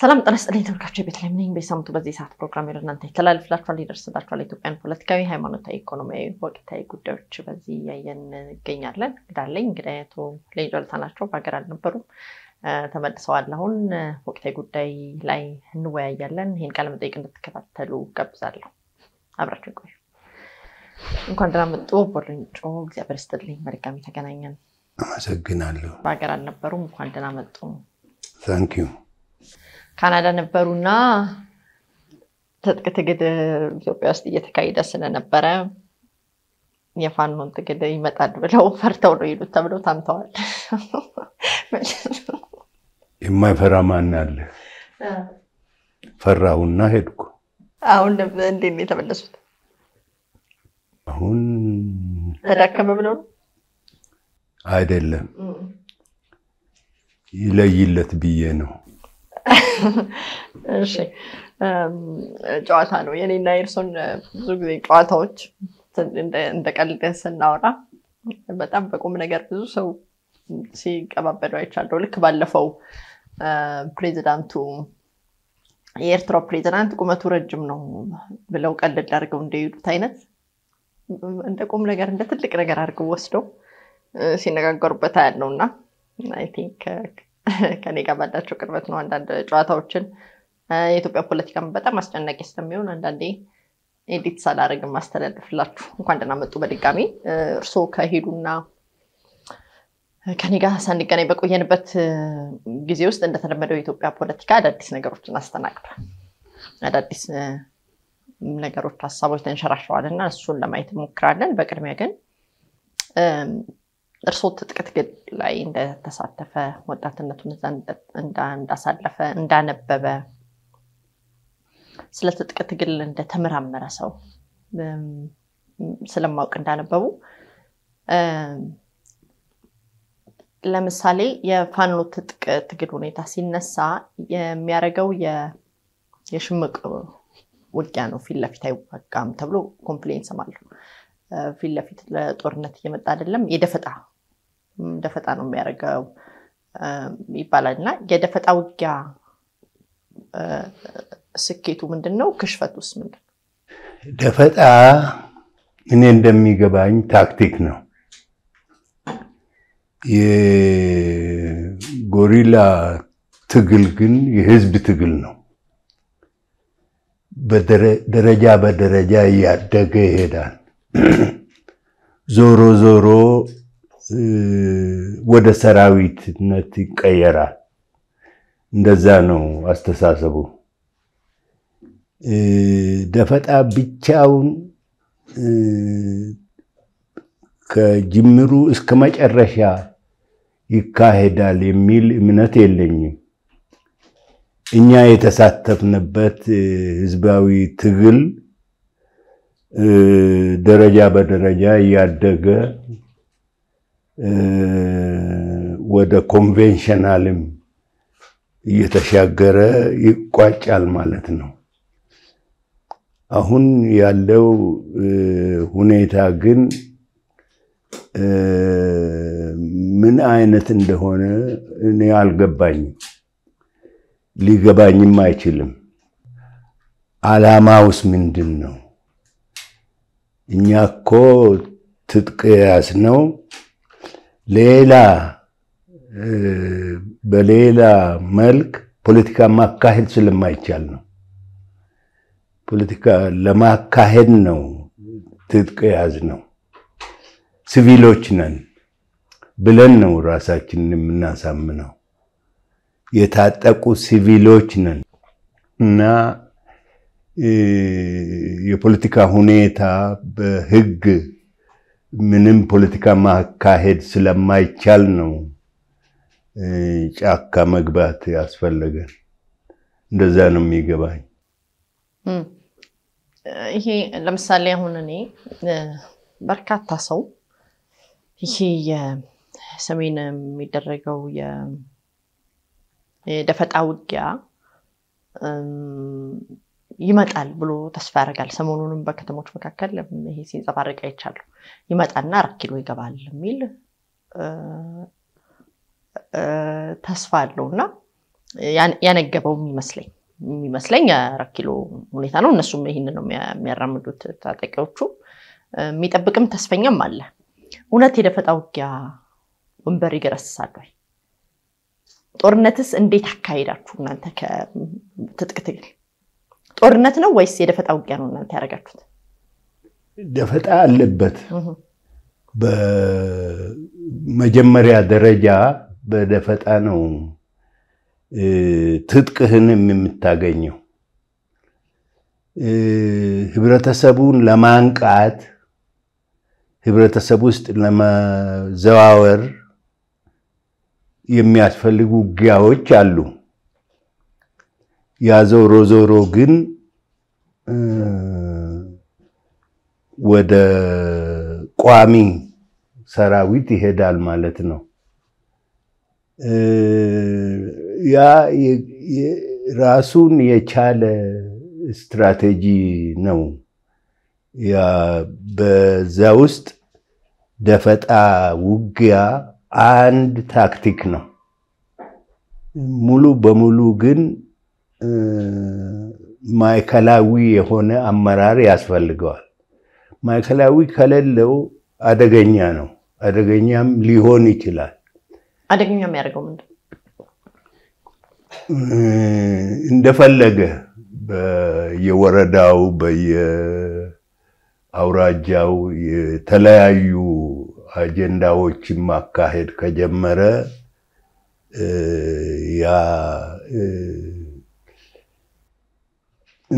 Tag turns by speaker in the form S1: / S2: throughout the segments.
S1: ሰላም ጤና ይስጥልኝ ተመልካችሁ ቤት ላይ ምንም በሳምንቱ በዚህ ሰዓት ፕሮግራም ወደ እናንተ ይተላልፍላችኋል ይደርስላችኋል። ኢትዮጵያን ፖለቲካዊ፣ ሃይማኖታዊ፣ ኢኮኖሚያዊ ወቅታዊ ጉዳዮች በዚህ እያየን እንገኛለን። እንግዳለኝ እንግዳ አቶ ሌንጮ ለታ ናቸው። በሀገር አልነበሩም ተመልሰዋል። አሁን ወቅታዊ ጉዳይ ላይ እንወያያለን። ይህን ቃለ መጠይቅ እንድትከታተሉ ጋብዛለሁ። አብራችን ቆዩ። እንኳን ደህና መጡ ቦሌንጮ፣ እግዚአብሔር ስጥልኝ። በድጋሚ ተገናኘን።
S2: አመሰግናለሁ።
S1: በሀገር አልነበሩም። እንኳን ደህና መጡ። ታንኪዩ ካናዳ ነበሩና ትጥቅ ትግል ኢትዮጵያ ውስጥ እየተካሄደ ስለነበረ የፋኖን ትግል ይመጣል ብለው ፈርተው ነው ይሉት ተብለው ታምተዋል።
S2: የማይፈራ ማን አለ? ፈራሁና ሄድኩ።
S1: አሁን እንዴት ነው የተመለሱት? አሁን ተዳከመ ብለው ነው
S2: አይደለም፣ ይለይለት ብዬ ነው
S1: እሺ ጨዋታ ነው። የኔና የእርሶን ብዙ ጊዜ ጨዋታዎች እንደ ቀልድ ስናወራ በጣም በቁም ነገር ብዙ ሰው ሲቀባበሉ አይቻለሁ። ልክ ባለፈው ፕሬዚዳንቱ የኤርትራው ፕሬዚዳንት ቁመቱ ረጅም ነው ብለው ቀልድ አድርገው እንደሄዱት አይነት እንደ ቁም ነገር እንደ ትልቅ ነገር አድርገው ወስደው ሲነጋገሩበት ያለው እና አይ ቲንክ ከኔ ጋር ባላቸው ቅርበት ነው አንዳንድ ጨዋታዎችን የኢትዮጵያ ፖለቲካም በጣም አስጨናቂ ስለሚሆን አንዳንዴ ኤዲት ሳላደርግም ማስተላልፍላችሁ እንኳን ደህና መጡ በድጋሚ እርስ ከሄዱና ከኔ ጋር ሳንገናኝ በቆየንበት ጊዜ ውስጥ እንደተለመደው የኢትዮጵያ ፖለቲካ አዳዲስ ነገሮችን አስተናግዷል አዳዲስ ነገሮች ሀሳቦች ተንሸራሸዋል እና እሱን ለማየት ሞክራለን በቅድሚያ ግን እርስዎ ትጥቅ ትግል ላይ እንደተሳተፈ ወጣትነቱን እንዳሳለፈ እንዳነበበ ስለ ትጥቅ ትግል እንደተመራመረ ሰው ስለማወቅ እንዳነበቡ ለምሳሌ የፋኖ ትጥቅ ትግል ሁኔታ ሲነሳ የሚያደርገው የሽምቅ ውጊያ ነው። ፊት ለፊት አይዋጋም ተብሎ ኮምፕሌን ሰማሉ ፊት ለፊት ለጦርነት እየመጣ አይደለም፣ የደፈጣ ደፈጣ ነው የሚያደርገው ይባላል እና የደፈጣ ውጊያ ስኬቱ ምንድን ነው? ክሽፈት ውስጥ ምንድን ነው?
S2: ደፈጣ እኔ እንደሚገባኝ ታክቲክ ነው። የጎሪላ ትግል ግን የህዝብ ትግል ነው። ደረጃ በደረጃ እያደገ ይሄዳል። ዞሮ ዞሮ ወደ ሰራዊትነት ይቀየራል። እንደዛ ነው አስተሳሰቡ። ደፈጣ ብቻውን ከጅምሩ እስከ መጨረሻ ይካሄዳል የሚል እምነት የለኝም። እኛ የተሳተፍንበት ህዝባዊ ትግል ደረጃ በደረጃ እያደገ ወደ ኮንቬንሽናልም እየተሻገረ ይቋጫል ማለት ነው። አሁን ያለው ሁኔታ ግን ምን አይነት እንደሆነ እኔ አልገባኝም፣ ሊገባኝም አይችልም። አላማውስ ምንድን ነው? እኛ እኮ ትጥቅ ያዝ ነው ሌላ በሌላ መልክ ፖለቲካ ማካሄድ ስለማይቻል ነው። ፖለቲካ ለማካሄድ ነው ትጥቅ ያዝ ነው። ሲቪሎች ነን ብለን ነው ራሳችንን የምናሳምነው። የታጠቁ ሲቪሎች ነን እና የፖለቲካ ሁኔታ በህግ ምንም ፖለቲካ ማካሄድ ስለማይቻል ነው ጫካ መግባት ያስፈለገን። እንደዛ ነው የሚገባኝ።
S1: ይሄ ለምሳሌ አሁን እኔ በርካታ ሰው ይሄ የሰሜን የሚደረገው የደፈጣ ውጊያ ይመጣል ብሎ ተስፋ ያደርጋል። ሰሞኑንም በከተሞች መካከል ይሄ ሲንጸባረቅ አይቻሉ ይመጣና አራት ኪሎ ይገባል የሚል ተስፋ አለው እና ያነገበው ይመስለኝ የሚመስለኝ የአራት ኪሎ ሁኔታ ነው። እነሱም ይህን ነው የሚያራምዱት ታጠቂዎቹ የሚጠብቅም ተስፈኛም አለ። እውነት የደፈጣ ውጊያ ወንበር ይገረስሳል ጦርነትስ እንዴት አካሄዳችሁ እናንተ? ከትጥቅ ትግል ጦርነት ነው ወይስ የደፈጣ ውጊያ ነው እናንተ ያደረጋችሁት?
S2: ደፈጣ አለበት። በመጀመሪያ ደረጃ በደፈጣ ነው ትጥቅህንም የምታገኘው። ህብረተሰቡን ለማንቃት ህብረተሰብ ውስጥ ለመዘዋወር የሚያስፈልጉ ውጊያዎች አሉ። ያ ዞሮ ዞሮ ግን ወደ ቋሚ ሰራዊት ይሄዳል ማለት ነው። ያ ራሱን የቻለ ስትራቴጂ ነው። ያ በዛ ውስጥ ደፈጣ ውጊያ አንድ ታክቲክ ነው። ሙሉ በሙሉ ግን ማዕከላዊ የሆነ አመራር ያስፈልገዋል። ማዕከላዊ ከሌለው አደገኛ ነው። አደገኛም ሊሆን ይችላል።
S1: አደገኛ የሚያደርገው ምንድን
S2: እንደፈለገ በየወረዳው በየአውራጃው የተለያዩ አጀንዳዎችን ማካሄድ ከጀመረ ያ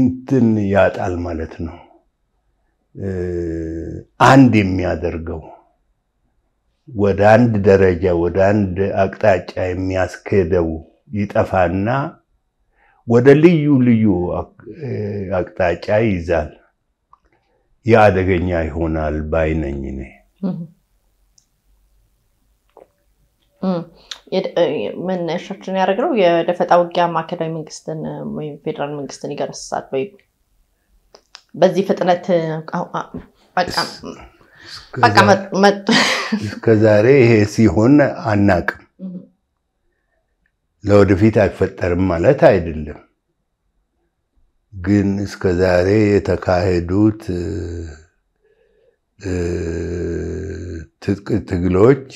S2: እንትን ያጣል ማለት ነው። አንድ የሚያደርገው ወደ አንድ ደረጃ ወደ አንድ አቅጣጫ የሚያስኬደው ይጠፋና ወደ ልዩ ልዩ አቅጣጫ ይይዛል። የአደገኛ ይሆናል ባይነኝ እኔ
S1: መነሻችን ያደረግነው የደፈጣ ውጊያ ማዕከላዊ መንግስትን ወይም ፌዴራል መንግስትን ይገረስሳል ወይ በዚህ ፍጥነት
S2: በቃ እስከዛሬ ይሄ ሲሆን አናቅም። ለወደፊት አይፈጠርም ማለት አይደለም። ግን እስከዛሬ የተካሄዱት ትጥቅ ትግሎች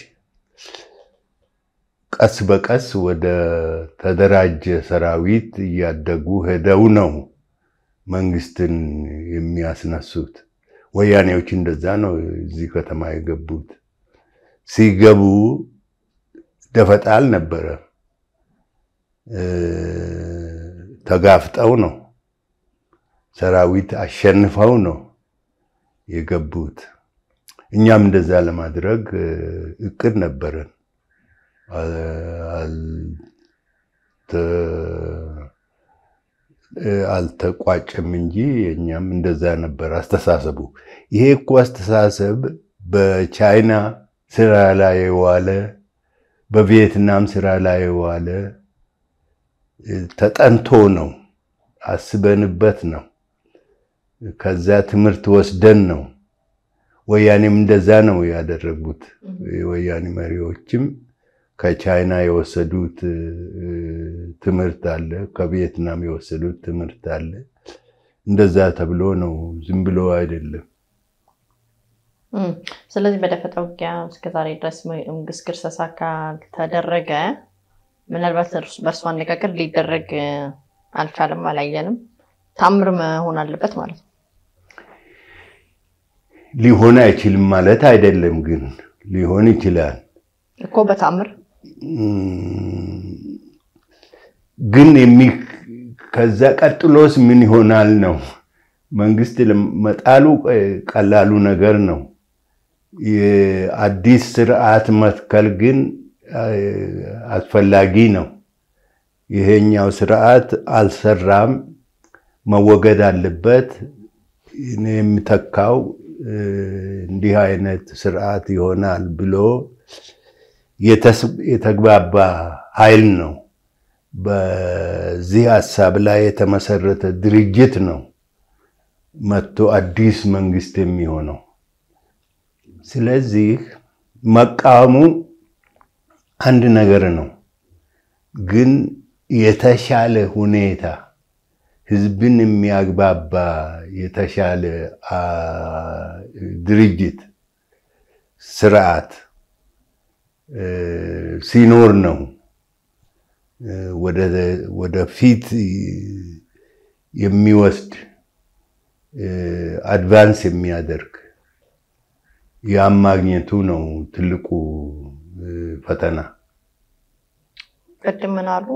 S2: ቀስ በቀስ ወደ ተደራጀ ሰራዊት እያደጉ ሄደው ነው መንግስትን የሚያስነሱት ወያኔዎች እንደዛ ነው እዚህ ከተማ የገቡት። ሲገቡ ደፈጣ አልነበረ፣ ተጋፍጠው ነው ሰራዊት አሸንፈው ነው የገቡት። እኛም እንደዛ ለማድረግ እቅድ ነበረን። አልተቋጨም እንጂ እኛም እንደዛ ነበር አስተሳሰቡ። ይሄ እኮ አስተሳሰብ በቻይና ስራ ላይ የዋለ በቪየትናም ስራ ላይ የዋለ ተጠንቶ ነው፣ አስበንበት ነው፣ ከዛ ትምህርት ወስደን ነው። ወያኔም እንደዛ ነው ያደረጉት። ወያኔ መሪዎችም ከቻይና የወሰዱት ትምህርት አለ፣ ከቪየትናም የወሰዱት ትምህርት አለ። እንደዛ ተብሎ ነው፣ ዝም ብሎ አይደለም።
S1: ስለዚህ በደፈጣ ውጊያ እስከዛሬ ድረስ መንግስት ሰሳካ ካልተደረገ ምናልባት በእርሱ አነጋገር ሊደረግ አልቻለም፣ አላየንም። ታምር መሆን አለበት ማለት ነው።
S2: ሊሆን አይችልም ማለት አይደለም፣ ግን ሊሆን ይችላል
S1: እኮ በታምር
S2: ግን ከዛ ቀጥሎስ ምን ይሆናል ነው። መንግስት መጣሉ ቀላሉ ነገር ነው። የአዲስ ስርዓት መትከል ግን አስፈላጊ ነው። ይሄኛው ስርዓት አልሰራም፣ መወገድ አለበት። እኔ የምተካው እንዲህ አይነት ስርዓት ይሆናል ብሎ የተግባባ ኃይል ነው። በዚህ ሀሳብ ላይ የተመሰረተ ድርጅት ነው መጥቶ አዲስ መንግስት የሚሆነው። ስለዚህ መቃወሙ አንድ ነገር ነው፣ ግን የተሻለ ሁኔታ ህዝብን የሚያግባባ የተሻለ ድርጅት ስርዓት ሲኖር ነው ወደፊት የሚወስድ አድቫንስ የሚያደርግ ያም ማግኘቱ ነው ትልቁ ፈተና።
S1: ቅድም ምናሉ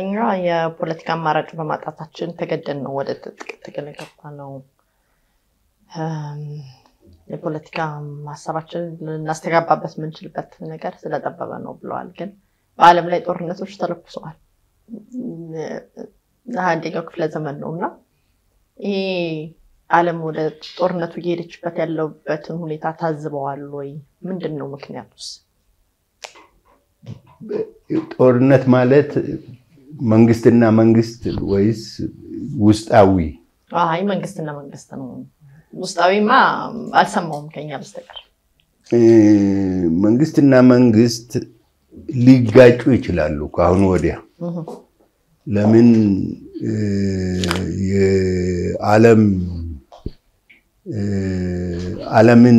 S1: እኛ የፖለቲካ አማራጭ በማጣታችን ተገደን ነው ወደ ትጥቅ ትግል ነው። የፖለቲካ ማሰባችን ልናስተጋባበት የምንችልበት ነገር ስለጠበበ ነው ብለዋል። ግን በአለም ላይ ጦርነቶች ተለኩሰዋል። አንደኛው ክፍለ ዘመን ነው እና ይሄ አለም ወደ ጦርነቱ እየሄደችበት ያለበትን ሁኔታ ታዝበዋል ወይ? ምንድን ነው ምክንያቱስ?
S2: ጦርነት ማለት መንግስትና መንግስት ወይስ ውስጣዊ?
S1: አይ መንግስትና መንግስት ነው። ውስጣዊማ አልሰማውም ከኛ በስተቀር።
S2: መንግስትና መንግስት ሊጋጩ ይችላሉ ከአሁኑ ወዲያ። ለምን የዓለም ዓለምን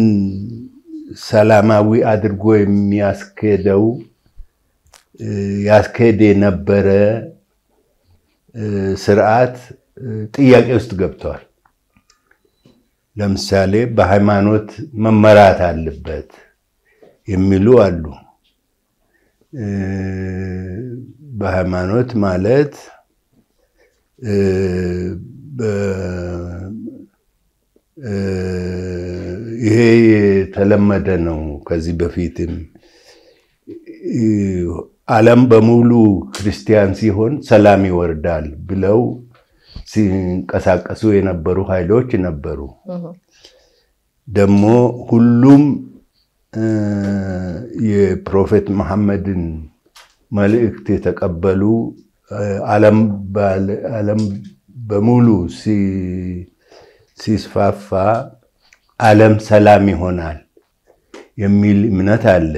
S2: ሰላማዊ አድርጎ የሚያስኬደው ያስኬድ የነበረ ስርዓት ጥያቄ ውስጥ ገብተዋል። ለምሳሌ በሃይማኖት መመራት አለበት የሚሉ አሉ። በሃይማኖት ማለት ይሄ የተለመደ ነው። ከዚህ በፊትም ዓለም በሙሉ ክርስቲያን ሲሆን ሰላም ይወርዳል ብለው ሲንቀሳቀሱ የነበሩ ኃይሎች ነበሩ። ደግሞ ሁሉም የፕሮፌት መሐመድን መልእክት የተቀበሉ ዓለም በሙሉ ሲስፋፋ ዓለም ሰላም ይሆናል የሚል እምነት አለ።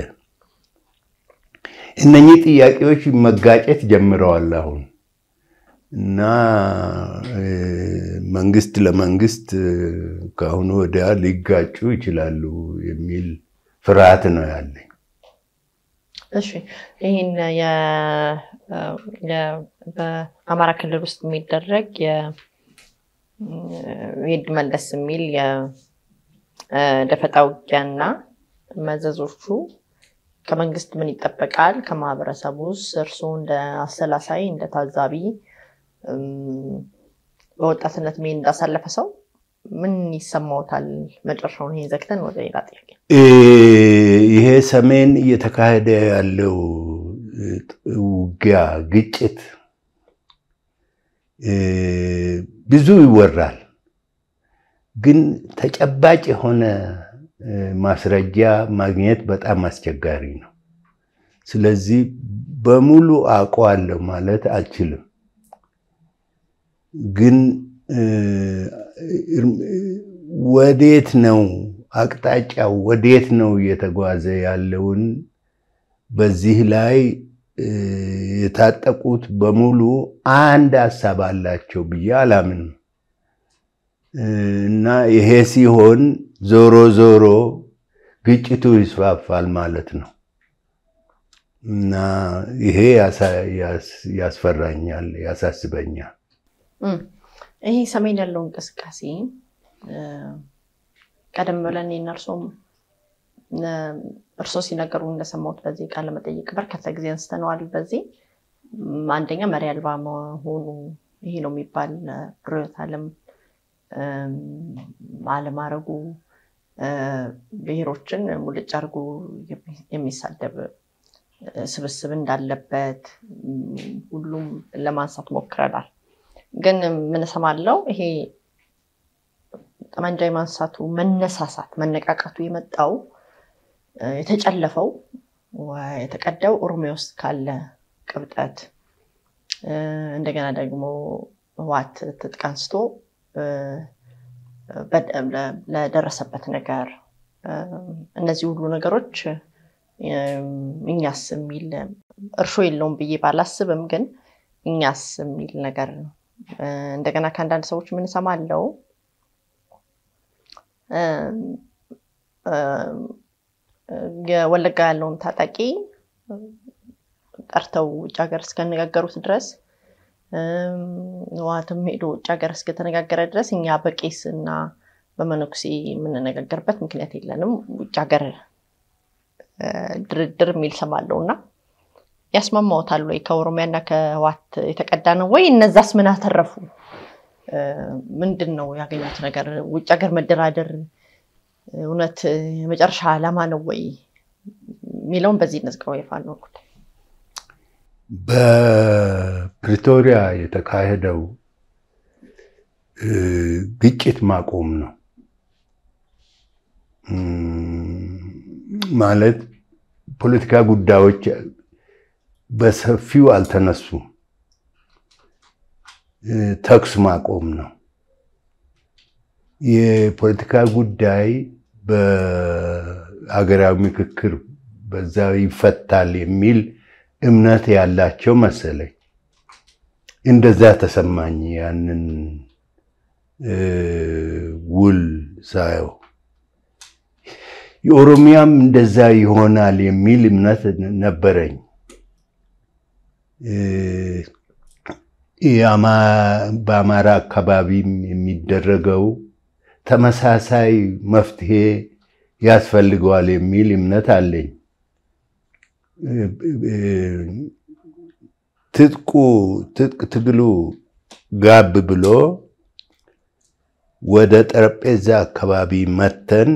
S2: እነኚህ ጥያቄዎች መጋጨት ጀምረዋል አሁን እና መንግስት ለመንግስት ከአሁኑ ወዲያ ሊጋጩ ይችላሉ የሚል ፍርሃት ነው ያለኝ።
S1: እሺ ይህን በአማራ ክልል ውስጥ የሚደረግ ሂድ መለስ የሚል የደፈጣ ውጊያና መዘዞቹ ከመንግስት ምን ይጠበቃል? ከማህበረሰቡስ እርስዎ እንደ አሰላሳይ እንደ ታዛቢ በወጣትነት ሜ እንዳሳለፈ ሰው ምን ይሰማውታል? መጨረሻውን ይህን ዘግተን ወደ ሌላ ጥያቄ።
S2: ይሄ ሰሜን እየተካሄደ ያለው ውጊያ፣ ግጭት ብዙ ይወራል፣ ግን ተጨባጭ የሆነ ማስረጃ ማግኘት በጣም አስቸጋሪ ነው። ስለዚህ በሙሉ አውቀዋለሁ ማለት አልችልም። ግን ወዴት ነው አቅጣጫው ወዴት ነው እየተጓዘ ያለውን በዚህ ላይ የታጠቁት በሙሉ አንድ ሀሳብ አላቸው ብዬ አላምን እና ይሄ ሲሆን ዞሮ ዞሮ ግጭቱ ይስፋፋል ማለት ነው እና ይሄ ያስፈራኛል፣ ያሳስበኛል።
S1: ይሄ ሰሜን ያለው እንቅስቃሴ ቀደም ብለን እነርሱም እርሶ ሲነገሩ እንደሰማሁት በዚህ ቃለ መጠይቅ በርከተ ጊዜ አንስተነዋል። በዚህ አንደኛ መሪ አልባ መሆኑ ይሄ ነው የሚባል ርዕዮተ ዓለም አለማረጉ ብሔሮችን ሙልጭ አርጎ የሚሳደብ ስብስብ እንዳለበት ሁሉም ለማንሳት ሞክረናል። ግን ምንሰማለው ይሄ ጠመንጃ ማንሳቱ መነሳሳት መነቃቃቱ የመጣው የተጨለፈው የተቀዳው ኦሮሚያ ውስጥ ካለ ቅብጠት እንደገና ደግሞ ህዋት ትጥቅ አንስቶ ለደረሰበት ነገር እነዚህ ሁሉ ነገሮች እኛስ የሚል እርሾ የለውም ብዬ ባላስብም ግን እኛስ የሚል ነገር ነው እንደገና ከአንዳንድ ሰዎች ምን ሰማለው የወለጋ ያለውን ታጣቂ ጠርተው ውጭ ሀገር እስከነጋገሩት ድረስ ህወሓትም ሄዶ ውጭ ሀገር እስከተነጋገረ ድረስ እኛ በቄስ እና በመነኩሴ የምንነጋገርበት ምክንያት የለንም። ውጭ ሀገር ድርድር የሚል ሰማለው እና ያስማማውታል ወይ? ከኦሮሚያና ከህዋት የተቀዳ ነው ወይ? እነዛስ ምን አተረፉ? ምንድን ነው ያገኙት ነገር? ውጭ ሀገር መደራደር እውነት የመጨረሻ አላማ ነው ወይ የሚለውን በዚህ ነዝቀው የፋኖ
S2: በፕሪቶሪያ የተካሄደው ግጭት ማቆም ነው ማለት ፖለቲካ ጉዳዮች በሰፊው አልተነሱም። ተኩስ ማቆም ነው። የፖለቲካ ጉዳይ በሀገራዊ ምክክር በዛ ይፈታል የሚል እምነት ያላቸው መሰለኝ። እንደዛ ተሰማኝ ያንን ውል ሳየው። የኦሮሚያም እንደዛ ይሆናል የሚል እምነት ነበረኝ። በአማራ አካባቢም የሚደረገው ተመሳሳይ መፍትሄ ያስፈልገዋል የሚል እምነት አለኝ። ትጥቁ ትጥቅ ትግሉ ጋብ ብሎ ወደ ጠረጴዛ አካባቢ መተን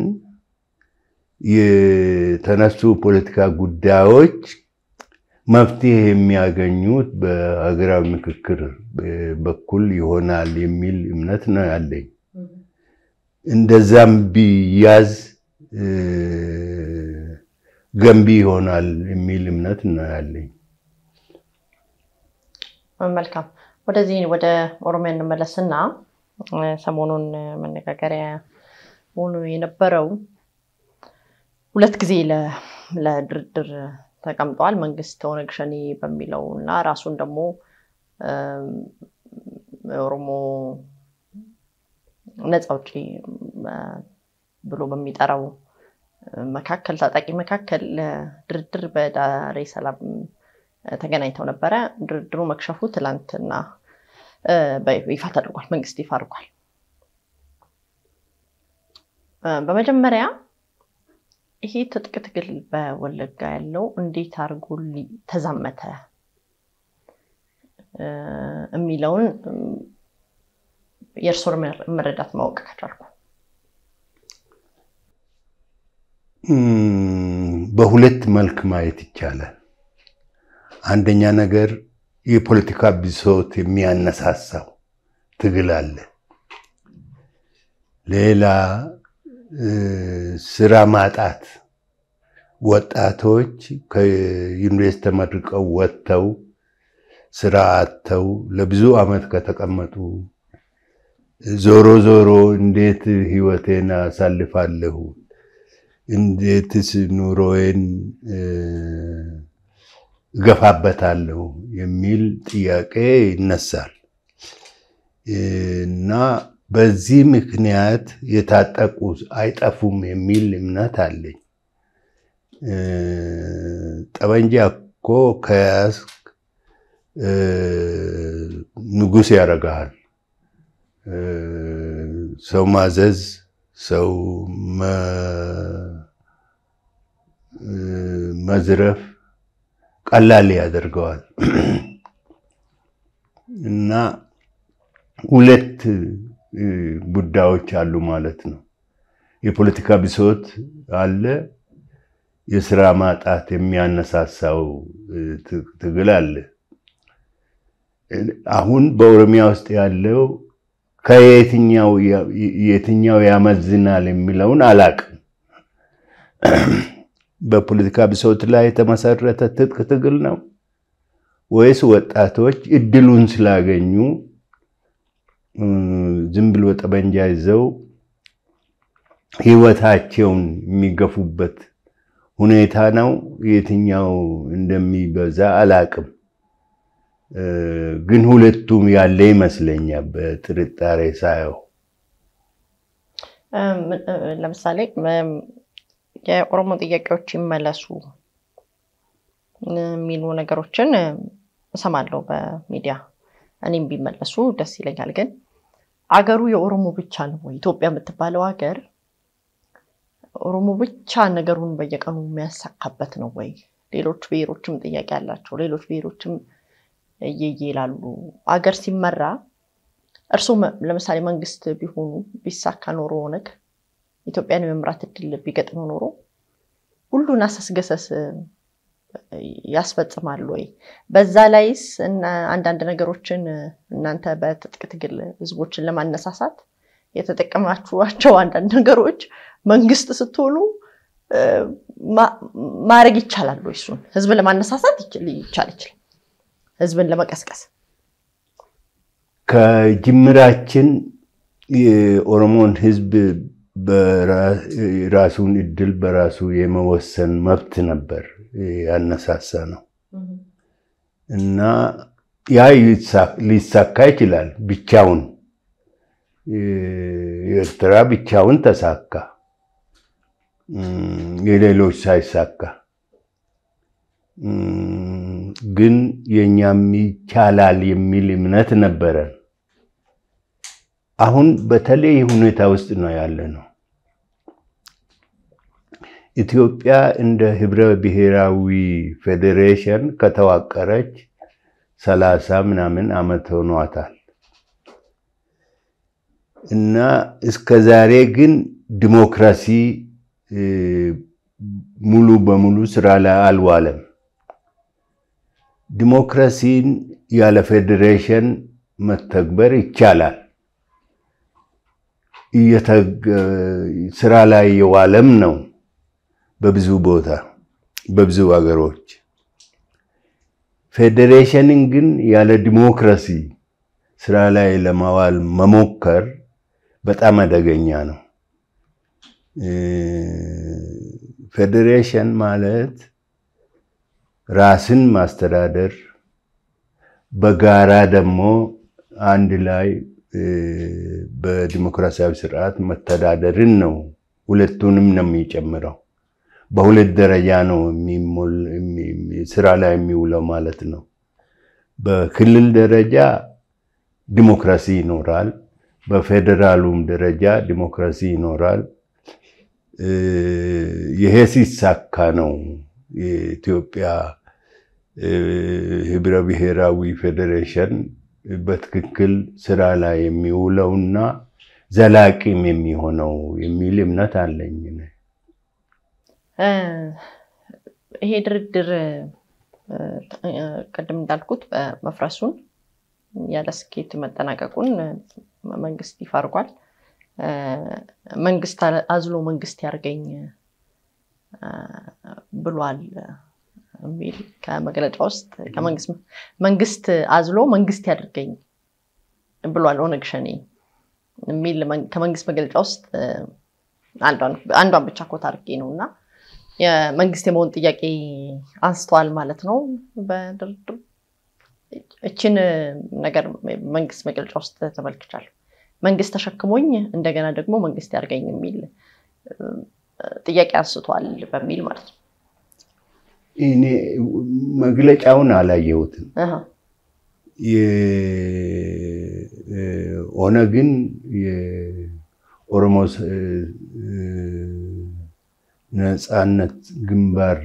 S2: የተነሱ ፖለቲካ ጉዳዮች መፍትሄ የሚያገኙት በሀገራዊ ምክክር በኩል ይሆናል የሚል እምነት ነው ያለኝ። እንደዛም ቢያዝ ገንቢ ይሆናል የሚል እምነት ነው ያለኝ።
S1: መልካም። ወደዚህ ወደ ኦሮሚያ እንመለስና ሰሞኑን መነጋገሪያ ሆኖ የነበረው ሁለት ጊዜ ለድርድር ተቀምጠዋል። መንግስት ኦነግ ሸኔ በሚለው እና ራሱን ደግሞ ኦሮሞ ነፃ አውጪ ብሎ በሚጠራው መካከል ታጣቂ መካከል ድርድር በዳሬ ሰላም ተገናኝተው ነበረ። ድርድሩ መክሸፉ ትላንትና ይፋ ተደርጓል። መንግስት ይፋ አድርጓል። በመጀመሪያ ይሄ ትጥቅ ትግል በወለጋ ያለው እንዴት አድርጎ ተዛመተ የሚለውን የእርስር መረዳት ማወቅ ከቻልኩ
S2: በሁለት መልክ ማየት ይቻላል። አንደኛ ነገር የፖለቲካ ብሶት የሚያነሳሳው ትግል አለ። ሌላ ስራ ማጣት ወጣቶች ከዩኒቨርስቲ ተመርቀው ወጥተው ስራ አጥተው ለብዙ ዓመት ከተቀመጡ ዞሮ ዞሮ እንዴት ህይወቴን አሳልፋለሁ? እንዴትስ ኑሮዬን እገፋበታለሁ? የሚል ጥያቄ ይነሳል እና በዚህ ምክንያት የታጠቁ አይጠፉም የሚል እምነት አለኝ። ጠበንጃ እኮ ከያዝ ንጉስ ያደርግሃል። ሰው ማዘዝ፣ ሰው መዝረፍ ቀላል ያደርገዋል እና ሁለት ጉዳዮች አሉ ማለት ነው። የፖለቲካ ብሶት አለ። የስራ ማጣት የሚያነሳሳው ትግል አለ። አሁን በኦሮሚያ ውስጥ ያለው ከየትኛው ያመዝናል የሚለውን አላቅም። በፖለቲካ ብሶት ላይ የተመሰረተ ትጥቅ ትግል ነው ወይስ ወጣቶች እድሉን ስላገኙ ዝም ብሎ ጠመንጃ ይዘው ህይወታቸውን የሚገፉበት ሁኔታ ነው። የትኛው እንደሚበዛ አላቅም፣ ግን ሁለቱም ያለ ይመስለኛል በጥርጣሬ ሳየው።
S1: ለምሳሌ የኦሮሞ ጥያቄዎች ይመለሱ የሚሉ ነገሮችን እሰማለሁ በሚዲያ። እኔም ቢመለሱ ደስ ይለኛል ግን አገሩ የኦሮሞ ብቻ ነው ወይ? ኢትዮጵያ የምትባለው ሀገር ኦሮሞ ብቻ ነገሩን በየቀኑ የሚያሳካበት ነው ወይ? ሌሎች ብሔሮችም ጥያቄ አላቸው። ሌሎች ብሔሮችም እየየ ይላሉ። አገር ሲመራ እርስዎ ለምሳሌ መንግስት ቢሆኑ ቢሳካ ኖሮ ኦነግ ኢትዮጵያን የመምራት እድል ቢገጥመው ኖሮ ሁሉን አሰስገሰስ ያስፈጽማል ወይ? በዛ ላይስ አንዳንድ ነገሮችን እናንተ በትጥቅ ትግል ህዝቦችን ለማነሳሳት የተጠቀማችኋቸው አንዳንድ ነገሮች መንግስት ስትሆኑ ማድረግ ይቻላል ወይ? እሱን ህዝብን ለማነሳሳት ይቻል ይችላል፣ ህዝብን ለመቀስቀስ
S2: ከጅምራችን የኦሮሞን ህዝብ ራሱን እድል በራሱ የመወሰን መብት ነበር። ያነሳሳ ነው እና ያ ሊሳካ ይችላል ብቻውን የኤርትራ ብቻውን ተሳካ፣ የሌሎች ሳይሳካ ግን የእኛም ይቻላል የሚል እምነት ነበረን። አሁን በተለይ ሁኔታ ውስጥ ነው ያለ ነው። ኢትዮጵያ እንደ ህብረ ብሔራዊ ፌዴሬሽን ከተዋቀረች ሰላሳ ምናምን ዓመት ሆኗታል እና እስከ ዛሬ ግን ዲሞክራሲ ሙሉ በሙሉ ስራ ላይ አልዋለም። ዲሞክራሲን ያለ ፌዴሬሽን መተግበር ይቻላል። ስራ ላይ የዋለም ነው። በብዙ ቦታ በብዙ አገሮች። ፌዴሬሽንን ግን ያለ ዲሞክራሲ ስራ ላይ ለማዋል መሞከር በጣም አደገኛ ነው። ፌዴሬሽን ማለት ራስን ማስተዳደር በጋራ ደግሞ አንድ ላይ በዲሞክራሲያዊ ስርዓት መተዳደርን ነው። ሁለቱንም ነው የሚጨምረው። በሁለት ደረጃ ነው ስራ ላይ የሚውለው ማለት ነው። በክልል ደረጃ ዲሞክራሲ ይኖራል። በፌዴራሉም ደረጃ ዲሞክራሲ ይኖራል። ይሄ ሲሳካ ነው የኢትዮጵያ ህብረ ብሔራዊ ፌዴሬሽን በትክክል ስራ ላይ የሚውለውና ዘላቂም የሚሆነው የሚል እምነት አለኝ።
S1: ይሄ ድርድር ቅድም እንዳልኩት መፍረሱን ያለ ስኬት መጠናቀቁን መንግስት ይፋርጓል። መንግስት አዝሎ መንግስት ያርገኝ ብሏል የሚል ከመግለጫ ውስጥ ከመንግስት መንግስት አዝሎ መንግስት ያድርገኝ ብሏል ኦነግ ሸኔ የሚል ከመንግስት መግለጫ ውስጥ አንዷን ብቻ ኮት አርጌ ነው እና የመንግስት የመሆን ጥያቄ አንስተዋል ማለት ነው። በድርድር እችን ነገር መንግስት መግለጫ ውስጥ ተመልክቻል መንግስት ተሸክሞኝ እንደገና ደግሞ መንግስት ያርገኝ የሚል ጥያቄ አንስቷል በሚል ማለት ነው።
S2: እኔ መግለጫውን አላየሁትም። ኦነግን የኦሮሞ ነፃነት ግንባር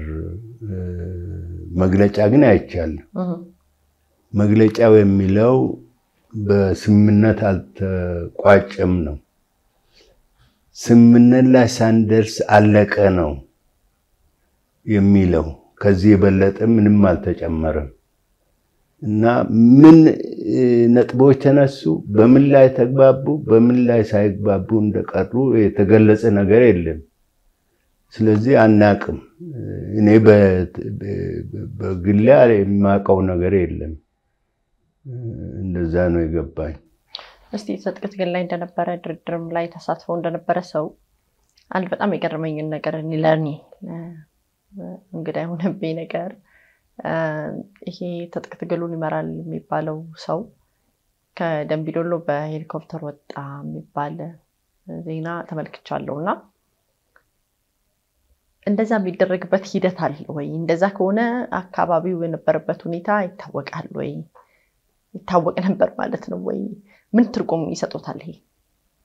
S2: መግለጫ ግን አይቻል መግለጫው የሚለው በስምምነት አልተቋጨም ነው። ስምምነት ላይ ሳንደርስ አለቀ ነው የሚለው። ከዚህ የበለጠ ምንም አልተጨመረም እና ምን ነጥቦች ተነሱ፣ በምን ላይ ተግባቡ፣ በምን ላይ ሳይግባቡ እንደቀሩ የተገለጸ ነገር የለም። ስለዚህ አናቅም። እኔ በግላ የማውቀው ነገር የለም። እንደዛ ነው የገባኝ።
S1: እስቲ ትጥቅ ትግል ላይ እንደነበረ ድርድርም ላይ ተሳትፎ እንደነበረ ሰው አንድ በጣም የገረመኝን ነገር ለእኔ እንግዳ የሆነብኝ ነገር ይሄ ትጥቅ ትግሉን ይመራል የሚባለው ሰው ከደንቢዶሎ በሄሊኮፕተር ወጣ የሚባል ዜና ተመልክቻለሁ እና እንደዛ የሚደረግበት ሂደት አለ ወይ? እንደዛ ከሆነ አካባቢው የነበረበት ሁኔታ ይታወቃል ወይ? ይታወቅ ነበር ማለት ነው ወይ? ምን ትርጉም ይሰጡታል ይሄ?